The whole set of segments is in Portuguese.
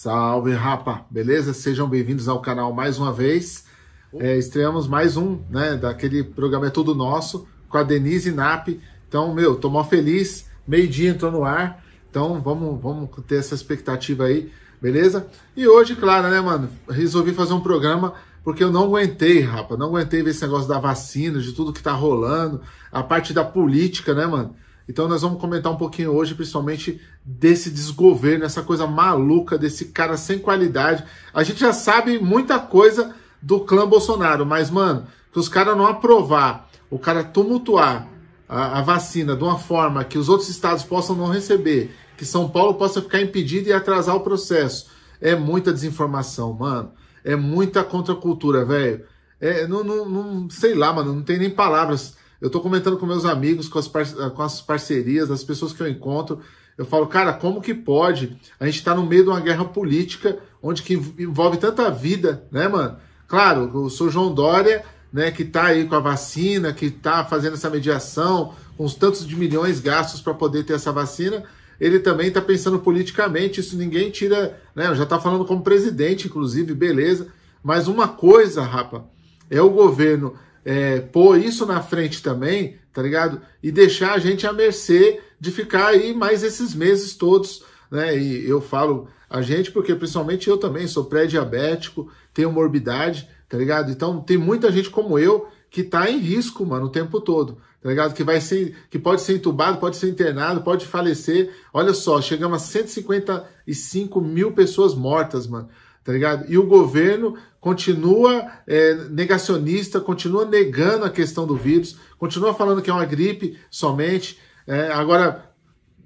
Salve, rapa! Beleza? Sejam bem-vindos ao canal mais uma vez. Uhum. É, estreamos mais um, né, daquele programa É Tudo Nosso, com a Denise Nap. Então, meu, tô mó feliz, meio-dia entrou no ar. Então, vamos, vamos ter essa expectativa aí, beleza? E hoje, claro, né, mano, resolvi fazer um programa porque eu não aguentei, rapa, não aguentei ver esse negócio da vacina, de tudo que tá rolando, a parte da política, né, mano? Então nós vamos comentar um pouquinho hoje, principalmente desse desgoverno, essa coisa maluca desse cara sem qualidade. A gente já sabe muita coisa do clã Bolsonaro, mas mano, que os caras não aprovar, o cara tumultuar a, a, vacina de uma forma que os outros estados possam não receber, que São Paulo possa ficar impedido e atrasar o processo. É muita desinformação, mano. É muita contracultura, velho. É, não, não, não, sei lá, mano, não tem nem palavras eu tô comentando com meus amigos, com as, par com as parcerias, pessoas que eu encontro. Eu falo, cara, como que pode? A gente tá no meio de uma guerra política, onde que envolve tanta vida, né, mano? Claro, eu sou João Dória, né, que tá aí com a vacina, que tá fazendo essa mediação, com os tantos de milhões gastos para poder ter essa vacina, ele também está pensando politicamente, isso ninguém tira, né? Já está falando como presidente, inclusive, beleza. Mas uma coisa, rapa, é o governo é, pôr isso na frente também, tá ligado? E deixar a gente à mercê de ficar aí mais esses meses todos, né? E eu falo a gente porque principalmente eu também sou pré-diabético, tenho morbidade, tá ligado? Então tem muita gente como eu que tá em risco, mano, o tempo todo, tá ligado? Que vai ser, que pode ser entubado, pode ser internado, pode falecer. Olha só, chegamos a 155 mil pessoas mortas, mano tá ligado? E o governo continua é, negacionista, continua negando a questão do vírus, continua falando que é uma gripe somente. É, agora,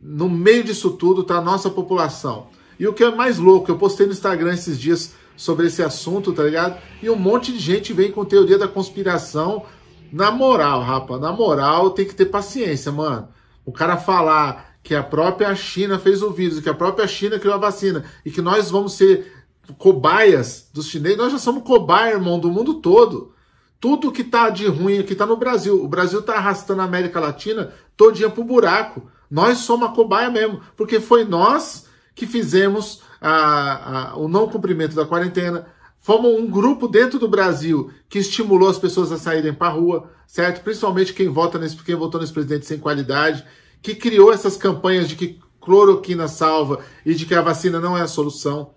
no meio disso tudo tá a nossa população. E o que é mais louco, eu postei no Instagram esses dias sobre esse assunto, tá ligado? E um monte de gente vem com teoria da conspiração. Na moral, rapa, na moral, tem que ter paciência, mano. O cara falar que a própria China fez o vírus, que a própria China criou a vacina e que nós vamos ser cobaias dos chineses. Nós já somos cobaia, irmão, do mundo todo. Tudo que tá de ruim aqui tá no Brasil. O Brasil tá arrastando a América Latina todinha pro buraco. Nós somos a cobaia mesmo, porque foi nós que fizemos a, a, o não cumprimento da quarentena. Fomos um grupo dentro do Brasil que estimulou as pessoas a saírem para rua, certo? Principalmente quem vota nesse, quem votou nesse presidente sem qualidade, que criou essas campanhas de que cloroquina salva e de que a vacina não é a solução.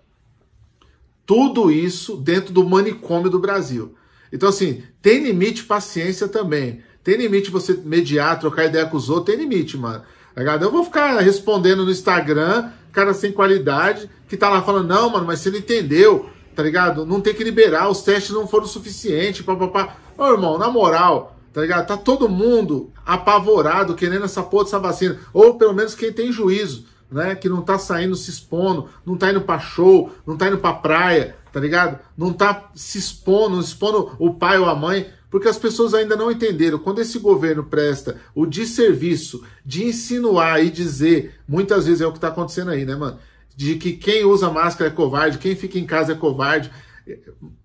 Tudo isso dentro do manicômio do Brasil. Então, assim, tem limite paciência também. Tem limite você mediar, trocar ideia com os outros, tem limite, mano. Tá Eu vou ficar respondendo no Instagram, cara sem qualidade, que tá lá falando, não, mano, mas você não entendeu, tá ligado? Não tem que liberar, os testes não foram suficientes, papapá. Ô, irmão, na moral, tá ligado? Tá todo mundo apavorado, querendo essa porra dessa vacina. Ou pelo menos quem tem juízo né? Que não tá saindo se expondo, não tá indo pra show, não tá indo pra praia, tá ligado? Não tá se expondo, expondo o pai ou a mãe, porque as pessoas ainda não entenderam. Quando esse governo presta o desserviço de insinuar e dizer, muitas vezes é o que tá acontecendo aí, né, mano? De que quem usa máscara é covarde, quem fica em casa é covarde.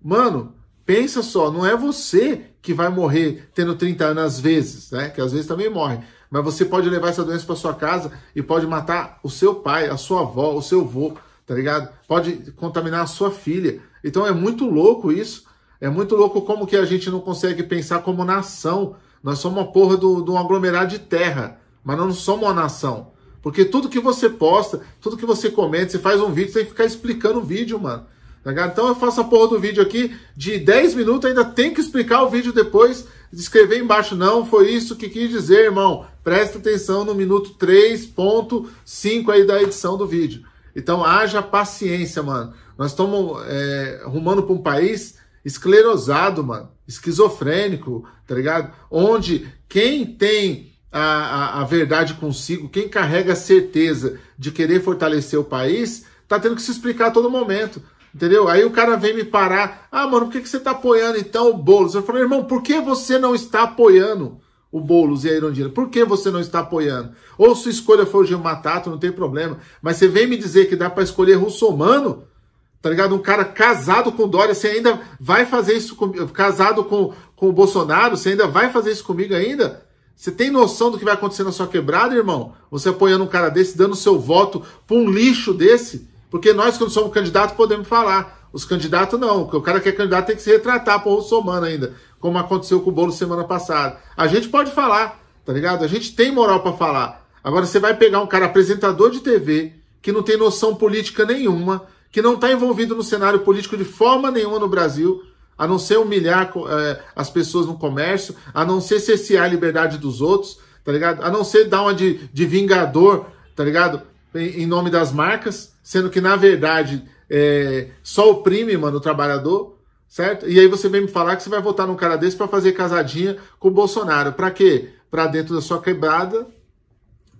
Mano, pensa só, não é você que vai morrer tendo 30 anos às vezes, né? Que às vezes também morre mas você pode levar essa doença para sua casa e pode matar o seu pai, a sua avó, o seu avô, tá ligado? Pode contaminar a sua filha. Então é muito louco isso. É muito louco como que a gente não consegue pensar como nação. Nós somos uma porra de um aglomerado de terra, mas não somos uma nação. Porque tudo que você posta, tudo que você comenta, você faz um vídeo, você tem que ficar explicando o vídeo, mano. Tá ligado? Então eu faço a porra do vídeo aqui de 10 minutos, ainda tem que explicar o vídeo depois, escrever embaixo, não, foi isso que quis dizer, irmão. Presta atenção no minuto 3.5 aí da edição do vídeo. Então haja paciência, mano. Nós estamos é, rumando para um país esclerosado, mano, esquizofrênico, tá ligado? Onde quem tem a, a, a verdade consigo, quem carrega a certeza de querer fortalecer o país, tá tendo que se explicar a todo momento. Entendeu? Aí o cara vem me parar. Ah, mano, por que, que você tá apoiando então o Boulos? Eu falei, irmão, por que você não está apoiando o Boulos e a Irondina? Por que você não está apoiando? Ou sua escolha foi o Gilmar Tato, não tem problema. Mas você vem me dizer que dá para escolher russomano, tá ligado? Um cara casado com Dória, você ainda vai fazer isso comigo? Casado com, com o Bolsonaro, você ainda vai fazer isso comigo ainda? Você tem noção do que vai acontecer na sua quebrada, irmão? Você apoiando um cara desse, dando seu voto pra um lixo desse? Porque nós, quando somos candidatos, podemos falar. Os candidatos não. O cara que é candidato tem que se retratar por somando ainda, como aconteceu com o bolo semana passada. A gente pode falar, tá ligado? A gente tem moral para falar. Agora você vai pegar um cara apresentador de TV que não tem noção política nenhuma, que não está envolvido no cenário político de forma nenhuma no Brasil, a não ser humilhar é, as pessoas no comércio, a não ser cessear a liberdade dos outros, tá ligado? A não ser dar uma de, de vingador, tá ligado? Em, em nome das marcas, Sendo que, na verdade, é, só oprime, mano, o trabalhador, certo? E aí você vem me falar que você vai votar num cara desse para fazer casadinha com o Bolsonaro. Para quê? Para dentro da sua quebrada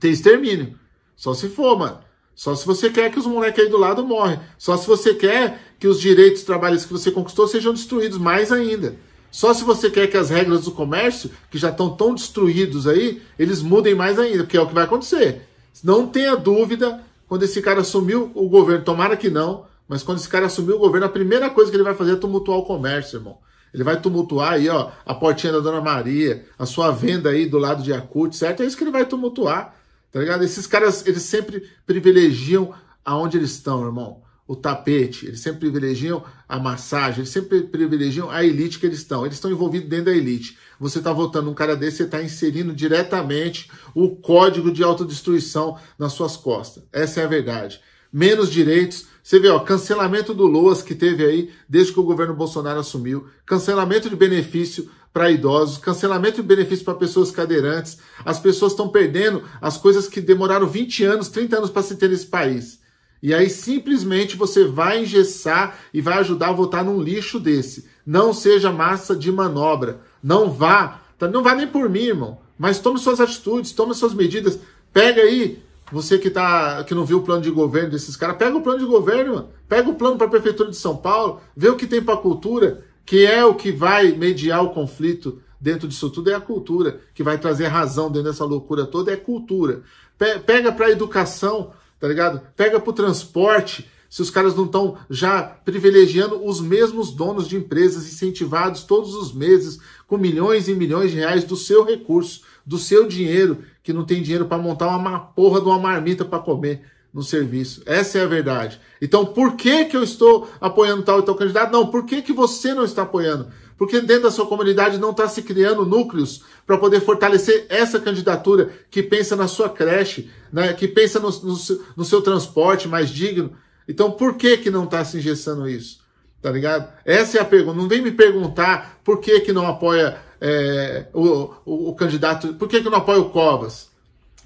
ter extermínio. Só se for, mano. Só se você quer que os moleques aí do lado morrem. Só se você quer que os direitos trabalhistas que você conquistou sejam destruídos mais ainda. Só se você quer que as regras do comércio, que já estão tão destruídos aí, eles mudem mais ainda, porque é o que vai acontecer. Não tenha dúvida quando esse cara assumiu o governo, tomara que não, mas quando esse cara assumiu o governo, a primeira coisa que ele vai fazer é tumultuar o comércio, irmão. Ele vai tumultuar aí, ó, a portinha da Dona Maria, a sua venda aí do lado de Acute, certo? É isso que ele vai tumultuar, tá ligado? Esses caras, eles sempre privilegiam aonde eles estão, irmão o tapete, eles sempre privilegiam a massagem, eles sempre privilegiam a elite que eles estão. Eles estão envolvidos dentro da elite. Você está votando um cara desse, você está inserindo diretamente o código de autodestruição nas suas costas. Essa é a verdade. Menos direitos. Você vê, ó, cancelamento do LOAS que teve aí desde que o governo Bolsonaro assumiu, cancelamento de benefício para idosos, cancelamento de benefício para pessoas cadeirantes. As pessoas estão perdendo as coisas que demoraram 20 anos, 30 anos para se ter nesse país. E aí simplesmente você vai engessar e vai ajudar a votar num lixo desse. Não seja massa de manobra. Não vá. Tá, não vá nem por mim, irmão. Mas tome suas atitudes, tome suas medidas. Pega aí, você que, tá, que não viu o plano de governo desses caras, pega o plano de governo, mano. pega o plano para a Prefeitura de São Paulo, vê o que tem para a cultura, que é o que vai mediar o conflito dentro disso tudo, é a cultura, que vai trazer razão dentro dessa loucura toda, é cultura. Pega para a educação, tá ligado? Pega pro transporte, se os caras não estão já privilegiando os mesmos donos de empresas incentivados todos os meses com milhões e milhões de reais do seu recurso, do seu dinheiro, que não tem dinheiro para montar uma porra de uma marmita para comer no serviço. Essa é a verdade. Então, por que que eu estou apoiando tal e tal candidato? Não, por que que você não está apoiando? Porque dentro da sua comunidade não está se criando núcleos para poder fortalecer essa candidatura que pensa na sua creche, né, que pensa no, no, no seu transporte mais digno. Então, por que, que não está se engessando isso? Tá ligado? Essa é a pergunta. Não vem me perguntar por que, que não apoia é, o, o, o, candidato, por que, que não apoia o Covas?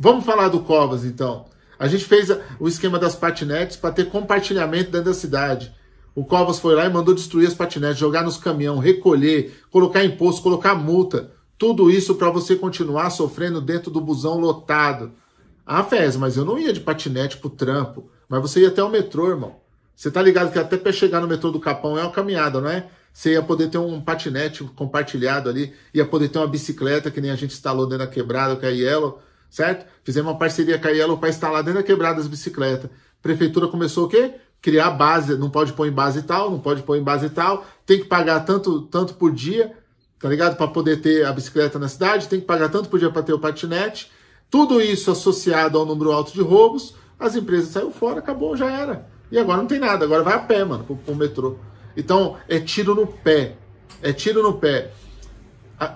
Vamos falar do Covas, então. A gente fez o esquema das patinetes para ter compartilhamento dentro da cidade. O Covas foi lá e mandou destruir as patinetes, jogar nos caminhões, recolher, colocar imposto, colocar multa. Tudo isso para você continuar sofrendo dentro do busão lotado. Ah, Fez, mas eu não ia de patinete pro trampo. Mas você ia até o metrô, irmão. Você tá ligado que até para chegar no metrô do Capão é uma caminhada, não é? Você ia poder ter um patinete compartilhado ali, ia poder ter uma bicicleta que nem a gente instalou dentro da quebrada com a Yellow, certo? Fizemos uma parceria com a Yellow para instalar dentro da quebrada as bicicletas. Prefeitura começou o quê? criar base, não pode pôr em base tal, não pode pôr em base tal, tem que pagar tanto, tanto por dia, tá ligado? Para poder ter a bicicleta na cidade, tem que pagar tanto por dia para ter o patinete. Tudo isso associado ao número alto de roubos, as empresas saíram fora, acabou, já era. E agora não tem nada, agora vai a pé, mano, pro, pro metrô. Então, é tiro no pé. É tiro no pé.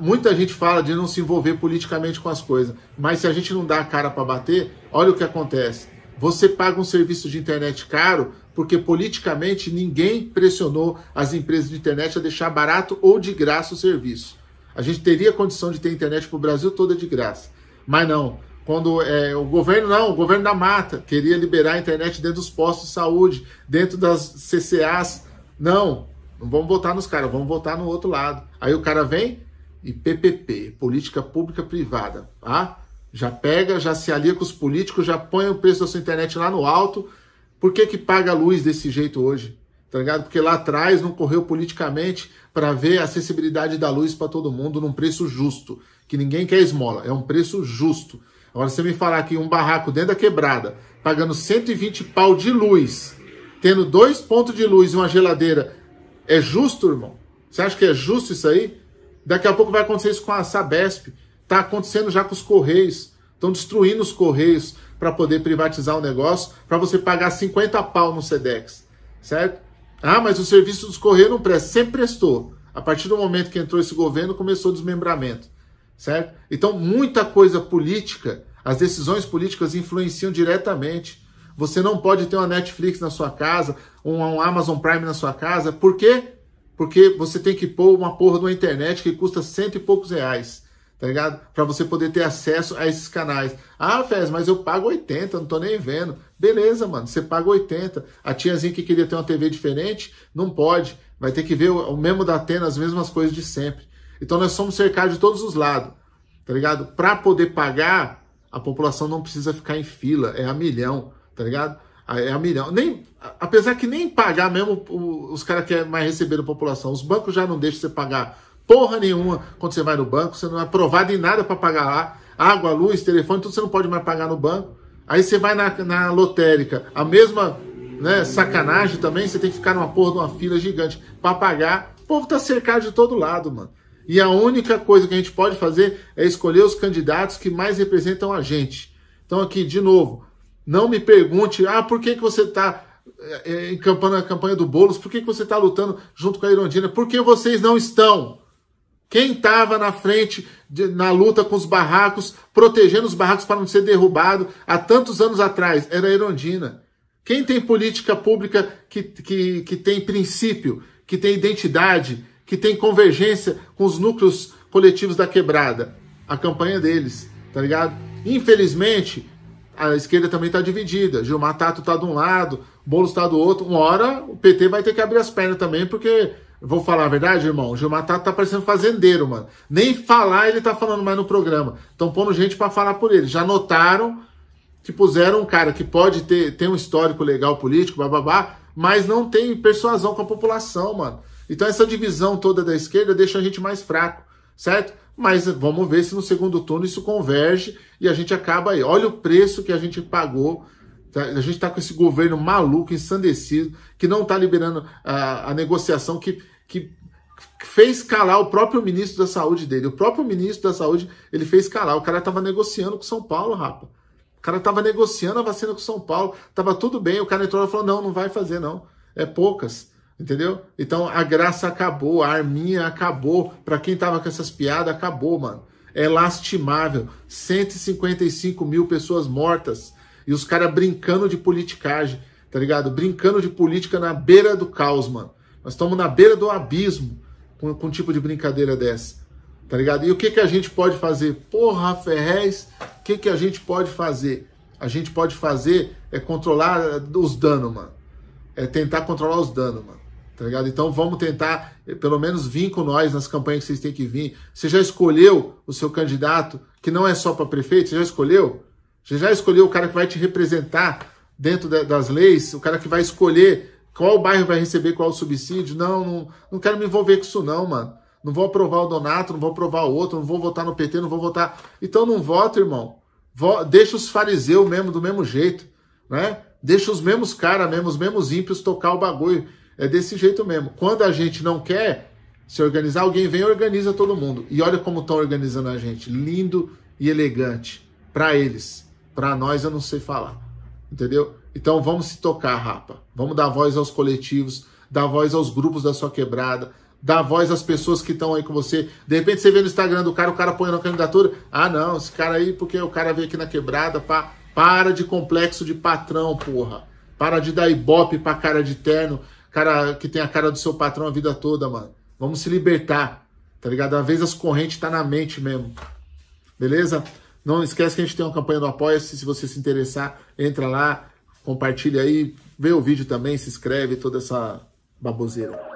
Muita gente fala de não se envolver politicamente com as coisas, mas se a gente não dá a cara para bater, olha o que acontece. Você paga um serviço de internet caro, porque politicamente ninguém pressionou as empresas de internet a deixar barato ou de graça o serviço. A gente teria condição de ter internet para o Brasil toda de graça. Mas não. Quando é, o governo, não, o governo da mata, queria liberar a internet dentro dos postos de saúde, dentro das CCAs. Não, não vamos votar nos caras, vamos votar no outro lado. Aí o cara vem e PPP, política pública privada, Ah, Já pega, já se alia com os políticos, já põe o preço da sua internet lá no alto por que, que paga a luz desse jeito hoje? Tá ligado? Porque lá atrás não correu politicamente para ver a acessibilidade da luz para todo mundo num preço justo. Que ninguém quer esmola, é um preço justo. Agora, você me falar que um barraco dentro da quebrada, pagando 120 pau de luz, tendo dois pontos de luz e uma geladeira, é justo, irmão? Você acha que é justo isso aí? Daqui a pouco vai acontecer isso com a Sabesp. Tá acontecendo já com os Correios. Estão destruindo os Correios para poder privatizar o negócio, para você pagar 50 pau no SEDEX, certo? Ah, mas o serviço dos Correios não presta. Sempre prestou. A partir do momento que entrou esse governo, começou o desmembramento, certo? Então, muita coisa política, as decisões políticas influenciam diretamente. Você não pode ter uma Netflix na sua casa, um, Amazon Prime na sua casa. Por quê? Porque você tem que pôr uma porra de uma internet que custa cento e poucos reais tá ligado? Para você poder ter acesso a esses canais. Ah, Fez, mas eu pago 80, não tô nem vendo. Beleza, mano, você paga 80. A tiazinha que queria ter uma TV diferente, não pode. Vai ter que ver o mesmo da Atena, as mesmas coisas de sempre. Então nós somos cercados de todos os lados, tá ligado? Para poder pagar, a população não precisa ficar em fila, é a milhão, tá ligado? Ah, é a milhão. Nem, apesar que nem pagar mesmo, os caras querem é mais receber da população. Os bancos já não deixam você pagar porra nenhuma quando você vai no banco, você não é aprovado em nada para pagar lá. Água, luz, telefone, tudo você não pode mais pagar no banco. Aí você vai na, na lotérica, a mesma né, sacanagem também, você tem que ficar numa porra de uma fila gigante para pagar. O povo tá cercado de todo lado, mano. E a única coisa que a gente pode fazer é escolher os candidatos que mais representam a gente. Então aqui, de novo, não me pergunte, ah, por que, que você está é, eh, eh, encampando a campanha do Boulos? Por que, que você está lutando junto com a Irondina? Por que vocês não estão? Quem estava na frente de, na luta com os barracos, protegendo os barracos para não ser derrubado há tantos anos atrás? Era a Erondina. Quem tem política pública que, que, que tem princípio, que tem identidade, que tem convergência com os núcleos coletivos da quebrada? A campanha deles, tá ligado? Infelizmente, a esquerda também está dividida. Gilmar Tato está de um lado, Boulos está do outro. Uma hora o PT vai ter que abrir as pernas também, porque vou falar a verdade, irmão? O Gilmar tá, tá parecendo fazendeiro, mano. Nem falar ele tá falando mais no programa. Estão pondo gente para falar por ele. Já notaram que puseram um cara que pode ter, ter um histórico legal político, bababá, mas não tem persuasão com a população, mano. Então essa divisão toda da esquerda deixa a gente mais fraco, certo? Mas vamos ver se no segundo turno isso converge e a gente acaba aí. Olha o preço que a gente pagou Tá? A gente está com esse governo maluco, ensandecido, que não está liberando a, a negociação que, que fez calar o próprio ministro da saúde dele. O próprio ministro da saúde, ele fez calar. O cara estava negociando com São Paulo, rapa. O cara estava negociando a vacina com São Paulo, estava tudo bem. O cara entrou e falou: não, não vai fazer, não. É poucas. Entendeu? Então a graça acabou, a arminha acabou. Para quem estava com essas piadas, acabou, mano. É lastimável. 155 mil pessoas mortas. E os caras brincando de politicagem, tá ligado? Brincando de política na beira do caos, mano. Nós estamos na beira do abismo com, com um tipo de brincadeira dessa, tá ligado? E o que, que a gente pode fazer? Porra, Ferrez, o que, que a gente pode fazer? A gente pode fazer é controlar os danos, mano. É tentar controlar os danos, mano. Tá ligado? Então vamos tentar, eh, pelo menos, vir com nós nas campanhas que vocês têm que vir. Você já escolheu o seu candidato, que não é só para prefeito? Você já escolheu? Você já escolheu o cara que vai te representar dentro das leis, o cara que vai escolher qual bairro vai receber qual subsídio. Não, não, não quero me envolver com isso, não, mano. Não vou aprovar o Donato, não vou aprovar o outro, não vou votar no PT, não vou votar. Então não vota, irmão. Deixa os fariseus mesmo, do mesmo jeito, né? Deixa os mesmos caras mesmo, os mesmos ímpios tocar o bagulho. É desse jeito mesmo. Quando a gente não quer se organizar, alguém vem e organiza todo mundo. E olha como estão organizando a gente. Lindo e elegante. Para eles. Para nós eu não sei falar. Entendeu? Então vamos se tocar, rapa. Vamos dar voz aos coletivos, dar voz aos grupos da sua quebrada, dar voz às pessoas que estão aí com você. De repente você vê no Instagram do cara, o cara põe na candidatura. Ah, não, esse cara aí, porque o cara veio aqui na quebrada, pá. Para de complexo de patrão, porra. Para de dar ibope pra cara de terno, cara que tem a cara do seu patrão a vida toda, mano. Vamos se libertar, tá ligado? Às vez as correntes tá na mente mesmo. Beleza? Não esquece que a gente tem uma campanha do Apoia-se. Se você se interessar, entra lá, compartilha aí, vê o vídeo também, se inscreve, toda essa baboseira.